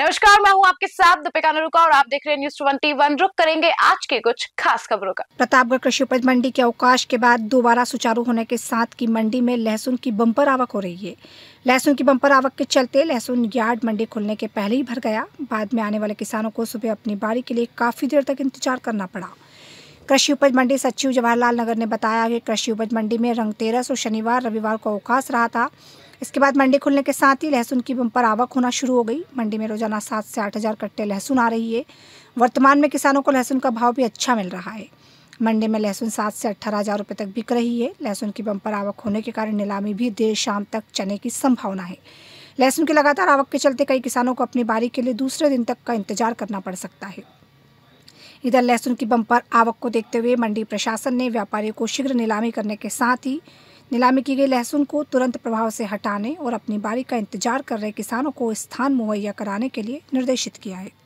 नमस्कार मैं हूं आपके साथ दीपिका नरुका और आप देख रहे हैं न्यूज ट्वेंटी वन रुक करेंगे आज के कुछ खास खबरों का प्रतापगढ़ कृषि उपज मंडी के अवकाश के बाद दोबारा सुचारू होने के साथ की मंडी में लहसुन की बम्पर आवक हो रही है लहसुन की बम्पर आवक के चलते लहसुन यार्ड मंडी खुलने के पहले ही भर गया बाद में आने वाले किसानों को सुबह अपनी बारी के लिए काफी देर तक इंतजार करना पड़ा कृषि उपज मंडी सचिव जवाहरलाल नगर ने बताया कि कृषि उपज मंडी में रंग तेरह और शनिवार रविवार को अवकाश रहा था इसके बाद मंडी खुलने के साथ ही लहसुन की बम्पर आवक होना शुरू हो गई मंडी में रोजाना सात से आठ हज़ार कट्टे लहसुन आ रही है वर्तमान में किसानों को लहसुन का भाव भी अच्छा मिल रहा है मंडी में लहसुन सात से अट्ठारह हज़ार रुपये तक बिक रही है लहसुन की बम्पर आवक होने के कारण नीलामी भी देर शाम तक चने की संभावना है लहसुन की लगातार आवक के चलते कई किसानों को अपनी बारी के लिए दूसरे दिन तक का इंतजार करना पड़ सकता है इधर लहसुन की बम्पर आवक को देखते हुए मंडी प्रशासन ने व्यापारियों को शीघ्र नीलामी करने के साथ ही नीलामी की गई लहसुन को तुरंत प्रभाव से हटाने और अपनी बारी का इंतजार कर रहे किसानों को स्थान मुहैया कराने के लिए निर्देशित किया है